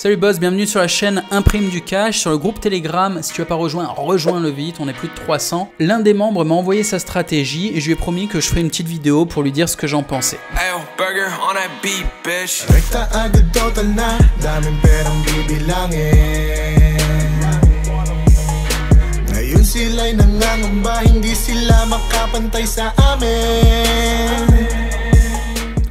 Salut boss, bienvenue sur la chaîne Imprime du Cash, sur le groupe Telegram. Si tu n'as pas rejoint, rejoins-le vite, on est plus de 300. L'un des membres m'a envoyé sa stratégie et je lui ai promis que je ferai une petite vidéo pour lui dire ce que j'en pensais.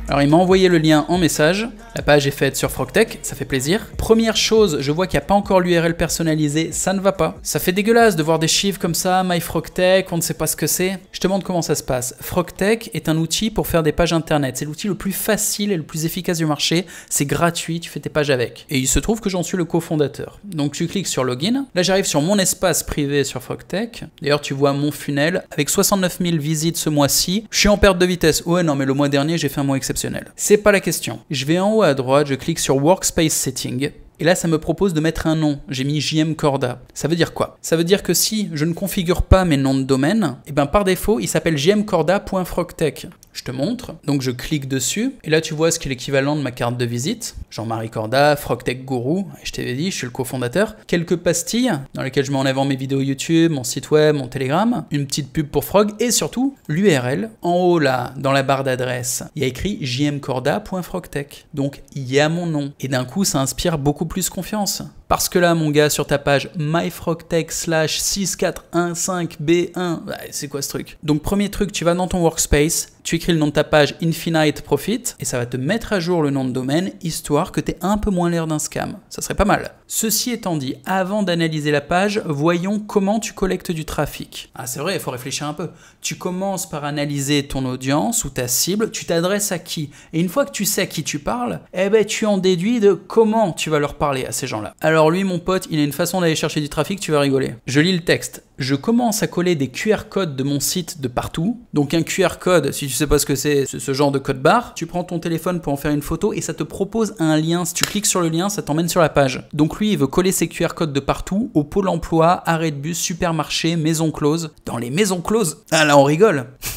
Alors il m'a envoyé le lien en message, la page est faite sur Frogtech, ça fait plaisir. Première chose, je vois qu'il n'y a pas encore l'URL personnalisée, ça ne va pas. Ça fait dégueulasse de voir des chiffres comme ça, MyFrogtech, on ne sait pas ce que c'est. Je te demande comment ça se passe. Frogtech est un outil pour faire des pages internet, c'est l'outil le plus facile et le plus efficace du marché, c'est gratuit, tu fais tes pages avec. Et il se trouve que j'en suis le cofondateur. Donc tu cliques sur Login, là j'arrive sur mon espace privé sur Frogtech, d'ailleurs tu vois mon funnel, avec 69 000 visites ce mois-ci, je suis en perte de vitesse, ouais non mais le mois dernier j'ai fait un mois exceptionnel c'est pas la question. Je vais en haut à droite, je clique sur Workspace Setting. Et là, ça me propose de mettre un nom. J'ai mis JM Corda. Ça veut dire quoi Ça veut dire que si je ne configure pas mes noms de domaine, et eh ben par défaut, il s'appelle jmcorda.frogtech. Je te montre. Donc je clique dessus. Et là, tu vois ce qui est l'équivalent de ma carte de visite. Jean-Marie Corda, Frogtech Guru. Et je t'avais dit, je suis le cofondateur. Quelques pastilles dans lesquelles je mets en avant mes vidéos YouTube, mon site web, mon Telegram. Une petite pub pour Frog. Et surtout, l'URL. En haut, là, dans la barre d'adresse, il y a écrit jmcorda.frogtech. Donc, il y a mon nom. Et d'un coup, ça inspire beaucoup plus confiance. Parce que là, mon gars, sur ta page myfrogtech slash 6415b1, c'est quoi ce truc Donc, premier truc, tu vas dans ton workspace, tu écris le nom de ta page Infinite Profit et ça va te mettre à jour le nom de domaine histoire que tu aies un peu moins l'air d'un scam. Ça serait pas mal. Ceci étant dit, avant d'analyser la page, voyons comment tu collectes du trafic. Ah c'est vrai, il faut réfléchir un peu. Tu commences par analyser ton audience ou ta cible, tu t'adresses à qui. Et une fois que tu sais à qui tu parles, eh ben tu en déduis de comment tu vas leur parler à ces gens-là. Alors lui mon pote, il a une façon d'aller chercher du trafic, tu vas rigoler. Je lis le texte. Je commence à coller des QR codes de mon site de partout. Donc un QR code, si tu sais pas ce que c'est, ce genre de code barre, tu prends ton téléphone pour en faire une photo et ça te propose un lien. Si tu cliques sur le lien, ça t'emmène sur la page. Donc lui, il veut coller ses QR codes de partout, au pôle emploi, arrêt de bus, supermarché, maison close. Dans les maisons closes Ah là, on rigole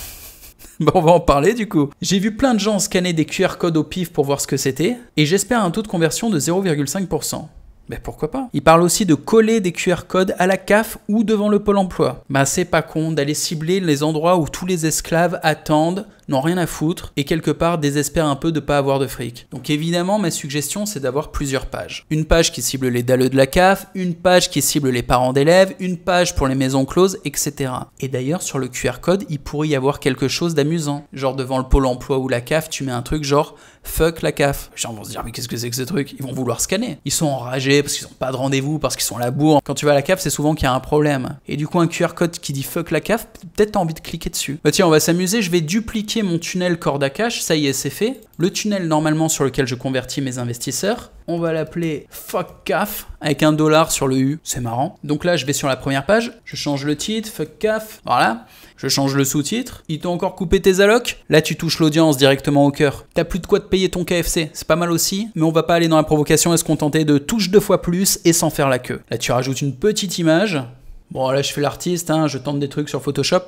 Bon, on va en parler du coup. J'ai vu plein de gens scanner des QR codes au pif pour voir ce que c'était, et j'espère un taux de conversion de 0,5%. Mais pourquoi pas Il parle aussi de coller des QR codes à la CAF ou devant le pôle emploi. Bah, c'est pas con d'aller cibler les endroits où tous les esclaves attendent n'ont rien à foutre et quelque part désespèrent un peu de pas avoir de fric. Donc évidemment, ma suggestion, c'est d'avoir plusieurs pages. Une page qui cible les dalleux de la CAF, une page qui cible les parents d'élèves, une page pour les maisons closes, etc. Et d'ailleurs, sur le QR code, il pourrait y avoir quelque chose d'amusant. Genre devant le pôle emploi ou la CAF, tu mets un truc genre fuck la CAF. Les gens vont se dire mais qu'est-ce que c'est que ce truc Ils vont vouloir scanner. Ils sont enragés parce qu'ils n'ont pas de rendez-vous, parce qu'ils sont à la bourre. Quand tu vas à la CAF, c'est souvent qu'il y a un problème. Et du coup, un QR code qui dit fuck la CAF, peut-être t'as envie de cliquer dessus. Bah tiens, on va s'amuser, je vais dupliquer mon tunnel corde à cash, ça y est, c'est fait. Le tunnel normalement sur lequel je convertis mes investisseurs, on va l'appeler fuck CAF avec un dollar sur le U, c'est marrant. Donc là, je vais sur la première page, je change le titre, fuck CAF, voilà. Je change le sous-titre. Ils t'ont encore coupé tes allocs Là, tu touches l'audience directement au cœur. T'as plus de quoi te payer ton KFC. C'est pas mal aussi, mais on va pas aller dans la provocation et se contenter de touche deux fois plus et sans faire la queue. Là, tu rajoutes une petite image. Bon, là, je fais l'artiste, hein, je tente des trucs sur Photoshop.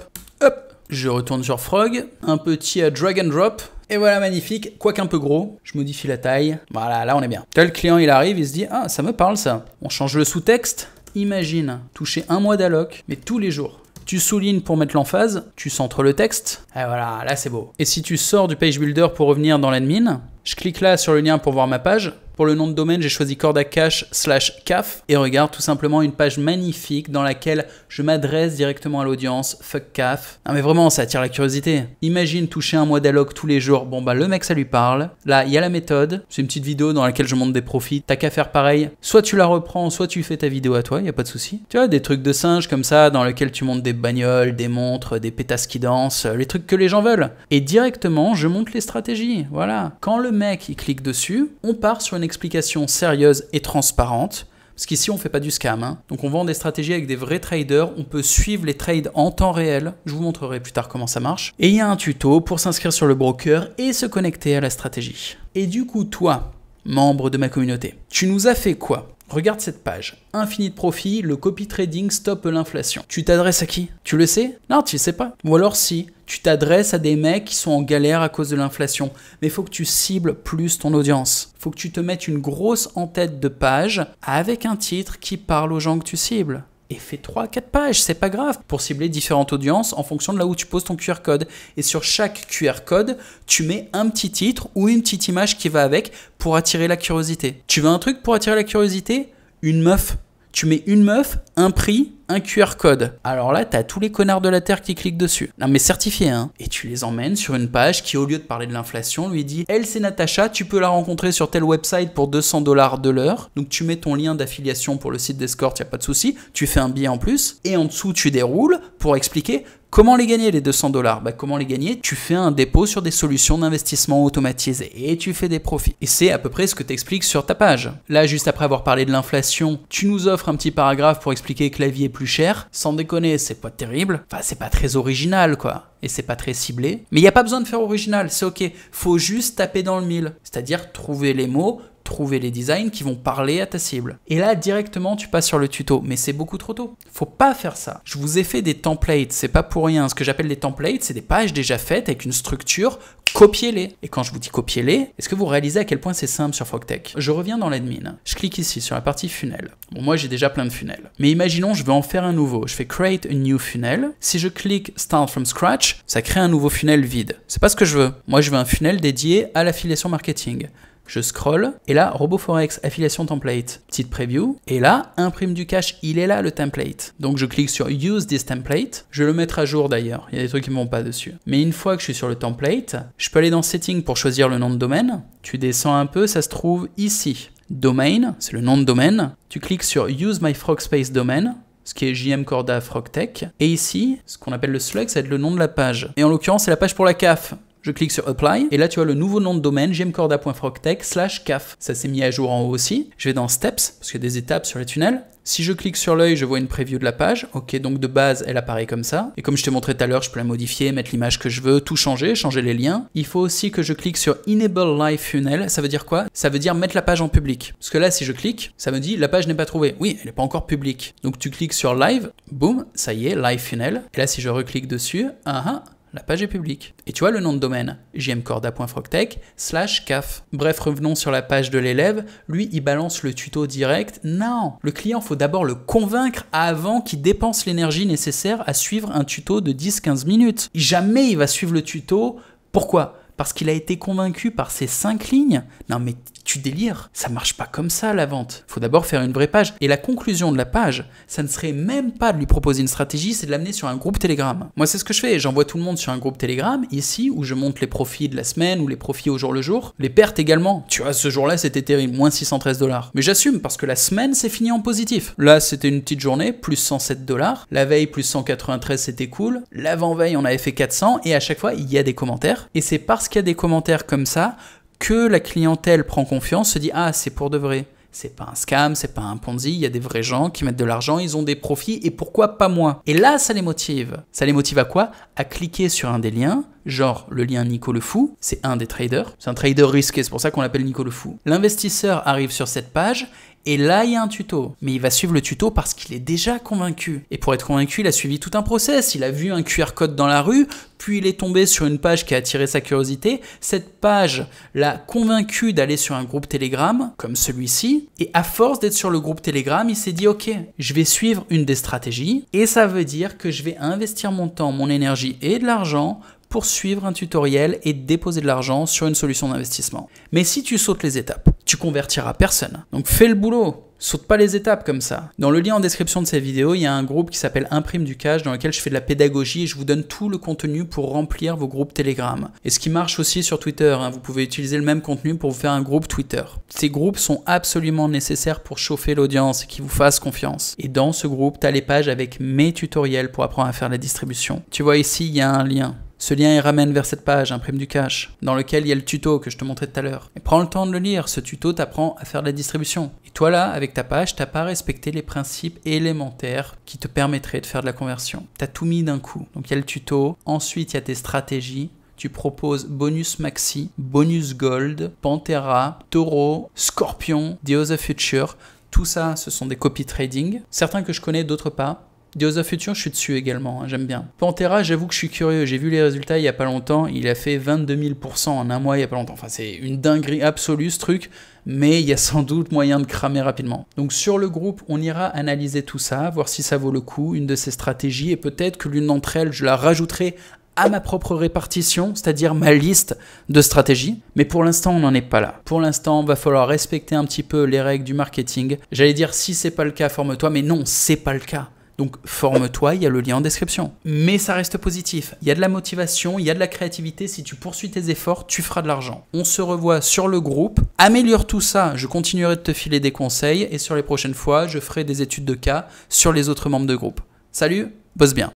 Hop, je retourne sur Frog, un petit euh, drag and drop. Et voilà, magnifique, quoique un peu gros. Je modifie la taille. Voilà, là on est bien. Tel le client il arrive, il se dit Ah, ça me parle ça. On change le sous-texte. Imagine toucher un mois d'alloc, mais tous les jours. Tu soulignes pour mettre l'emphase, tu centres le texte, et voilà, là c'est beau. Et si tu sors du page builder pour revenir dans l'admin, je clique là sur le lien pour voir ma page, pour le nom de domaine, j'ai choisi Cash slash caf et regarde tout simplement une page magnifique dans laquelle je m'adresse directement à l'audience, fuck caf. Non mais vraiment, ça attire la curiosité. Imagine toucher un mois d'alloc tous les jours, bon bah le mec ça lui parle. Là, il y a la méthode, c'est une petite vidéo dans laquelle je monte des profits, t'as qu'à faire pareil. Soit tu la reprends, soit tu fais ta vidéo à toi, y a pas de souci. Tu vois, des trucs de singe comme ça dans lequel tu montes des bagnoles, des montres, des pétasses qui dansent, euh, les trucs que les gens veulent. Et directement, je monte les stratégies, voilà. Quand le mec il clique dessus, on part sur une explication sérieuse et transparente. Parce qu'ici, on ne fait pas du scam. Hein. Donc, on vend des stratégies avec des vrais traders. On peut suivre les trades en temps réel. Je vous montrerai plus tard comment ça marche. Et il y a un tuto pour s'inscrire sur le broker et se connecter à la stratégie. Et du coup, toi, membre de ma communauté, tu nous as fait quoi Regarde cette page. Infini de profit, le copy trading stoppe l'inflation. Tu t'adresses à qui Tu le sais Non, tu le sais pas. Ou alors si, tu t'adresses à des mecs qui sont en galère à cause de l'inflation. Mais faut que tu cibles plus ton audience. Faut que tu te mettes une grosse en tête de page avec un titre qui parle aux gens que tu cibles et fais 3 4 pages, c'est pas grave, pour cibler différentes audiences en fonction de là où tu poses ton QR code. Et sur chaque QR code, tu mets un petit titre ou une petite image qui va avec pour attirer la curiosité. Tu veux un truc pour attirer la curiosité Une meuf. Tu mets une meuf, un prix, un QR code. Alors là, t'as tous les connards de la Terre qui cliquent dessus. Non mais certifié, hein. Et tu les emmènes sur une page qui, au lieu de parler de l'inflation, lui dit Elle, c'est Natacha, tu peux la rencontrer sur tel website pour 200 dollars de l'heure. Donc tu mets ton lien d'affiliation pour le site d'escorte, y a pas de souci. Tu fais un billet en plus. Et en dessous, tu déroules pour expliquer Comment les gagner les 200 dollars bah, Comment les gagner Tu fais un dépôt sur des solutions d'investissement automatisées et tu fais des profits. Et c'est à peu près ce que expliques sur ta page. Là, juste après avoir parlé de l'inflation, tu nous offres un petit paragraphe pour expliquer que la vie est plus chère. Sans déconner, c'est pas terrible. Enfin, c'est pas très original, quoi et c'est pas très ciblé. Mais il n'y a pas besoin de faire original, c'est ok. Faut juste taper dans le mille. C'est-à-dire trouver les mots trouver les designs qui vont parler à ta cible. Et là, directement, tu passes sur le tuto, mais c'est beaucoup trop tôt. Faut pas faire ça. Je vous ai fait des templates, c'est pas pour rien. Ce que j'appelle des templates, c'est des pages déjà faites avec une structure copiez-les. Et quand je vous dis copiez-les, est-ce que vous réalisez à quel point c'est simple sur FrogTech Je reviens dans l'admin. Je clique ici sur la partie funnel. Bon, moi j'ai déjà plein de funnels. Mais imaginons, je veux en faire un nouveau. Je fais create a new funnel. Si je clique start from scratch, ça crée un nouveau funnel vide. C'est pas ce que je veux. Moi je veux un funnel dédié à l'affiliation marketing. Je scroll et là, RoboForex affiliation template, petite preview. Et là, imprime du cache, il est là le template. Donc je clique sur Use this template. Je vais le mettre à jour d'ailleurs. Il y a des trucs qui ne vont pas dessus. Mais une fois que je suis sur le template, je peux aller dans Settings pour choisir le nom de domaine. Tu descends un peu, ça se trouve ici. Domain, c'est le nom de domaine. Tu cliques sur Use my Frogspace domain ce qui est JM Corda Frogtech. Et ici, ce qu'on appelle le slug, ça va être le nom de la page. Et en l'occurrence, c'est la page pour la CAF. Je clique sur Apply et là tu vois le nouveau nom de domaine gmcorda.frogtech slash caf. Ça s'est mis à jour en haut aussi. Je vais dans Steps parce qu'il y a des étapes sur les tunnels. Si je clique sur l'œil, je vois une preview de la page. Ok, donc de base, elle apparaît comme ça. Et comme je t'ai montré tout à l'heure, je peux la modifier, mettre l'image que je veux, tout changer, changer les liens. Il faut aussi que je clique sur Enable Live Funnel. Ça veut dire quoi Ça veut dire mettre la page en public. Parce que là, si je clique, ça me dit la page n'est pas trouvée. Oui, elle n'est pas encore publique. Donc tu cliques sur Live, boum, ça y est, Live Funnel. Et là, si je reclique dessus, ah ah, la page est publique. Et tu vois le nom de domaine jmcorda.frogtech slash caf. Bref, revenons sur la page de l'élève. Lui, il balance le tuto direct. Non Le client, faut d'abord le convaincre avant qu'il dépense l'énergie nécessaire à suivre un tuto de 10-15 minutes. Jamais il va suivre le tuto. Pourquoi parce qu'il a été convaincu par ces cinq lignes. Non mais tu délires, ça marche pas comme ça la vente. Faut d'abord faire une vraie page. Et la conclusion de la page, ça ne serait même pas de lui proposer une stratégie, c'est de l'amener sur un groupe Telegram. Moi c'est ce que je fais, j'envoie tout le monde sur un groupe Telegram, ici où je monte les profits de la semaine ou les profits au jour le jour, les pertes également. Tu vois, ce jour-là c'était terrible, moins 613 dollars. Mais j'assume parce que la semaine c'est fini en positif. Là c'était une petite journée, plus 107 dollars. La veille plus 193 c'était cool. L'avant-veille on avait fait 400 et à chaque fois il y a des commentaires. Et c'est parce qu'il y a des commentaires comme ça que la clientèle prend confiance, se dit ah c'est pour de vrai. C'est pas un scam, c'est pas un ponzi, il y a des vrais gens qui mettent de l'argent, ils ont des profits et pourquoi pas moi Et là, ça les motive. Ça les motive à quoi À cliquer sur un des liens, genre le lien Nico le Fou, c'est un des traders. C'est un trader risqué, c'est pour ça qu'on l'appelle Nico le Fou. L'investisseur arrive sur cette page et là, il y a un tuto. Mais il va suivre le tuto parce qu'il est déjà convaincu. Et pour être convaincu, il a suivi tout un process. Il a vu un QR code dans la rue, puis il est tombé sur une page qui a attiré sa curiosité. Cette page l'a convaincu d'aller sur un groupe Telegram, comme celui-ci. Et à force d'être sur le groupe Telegram, il s'est dit, OK, je vais suivre une des stratégies. Et ça veut dire que je vais investir mon temps, mon énergie et de l'argent pour suivre un tutoriel et déposer de l'argent sur une solution d'investissement. Mais si tu sautes les étapes, tu convertiras personne. Donc fais le boulot, Saute pas les étapes comme ça. Dans le lien en description de cette vidéo, il y a un groupe qui s'appelle Imprime du Cash dans lequel je fais de la pédagogie et je vous donne tout le contenu pour remplir vos groupes Telegram. Et ce qui marche aussi sur Twitter, hein, vous pouvez utiliser le même contenu pour vous faire un groupe Twitter. Ces groupes sont absolument nécessaires pour chauffer l'audience et qu'ils vous fassent confiance. Et dans ce groupe, tu as les pages avec mes tutoriels pour apprendre à faire la distribution. Tu vois ici, il y a un lien. Ce lien il ramène vers cette page, imprime du cash, dans lequel il y a le tuto que je te montrais tout à l'heure. prends le temps de le lire, ce tuto t'apprend à faire de la distribution. Et toi là, avec ta page, t'as pas respecté les principes élémentaires qui te permettraient de faire de la conversion. T'as tout mis d'un coup. Donc il y a le tuto, ensuite il y a tes stratégies, tu proposes Bonus Maxi, Bonus Gold, Pantera, Taureau, Scorpion, Dios of Future. Tout ça, ce sont des copy trading. Certains que je connais, d'autres pas. Dios of Future, je suis dessus également, hein, j'aime bien. Pantera, j'avoue que je suis curieux, j'ai vu les résultats il y a pas longtemps, il a fait 22 000% en un mois il y a pas longtemps. Enfin, c'est une dinguerie absolue ce truc, mais il y a sans doute moyen de cramer rapidement. Donc sur le groupe, on ira analyser tout ça, voir si ça vaut le coup, une de ces stratégies, et peut-être que l'une d'entre elles, je la rajouterai à ma propre répartition, c'est-à-dire ma liste de stratégies. Mais pour l'instant, on n'en est pas là. Pour l'instant, va falloir respecter un petit peu les règles du marketing. J'allais dire si c'est pas le cas, forme-toi, mais non, c'est pas le cas. Donc forme-toi, il y a le lien en description. Mais ça reste positif, il y a de la motivation, il y a de la créativité, si tu poursuis tes efforts, tu feras de l'argent. On se revoit sur le groupe, améliore tout ça, je continuerai de te filer des conseils et sur les prochaines fois, je ferai des études de cas sur les autres membres de groupe. Salut, bosse bien.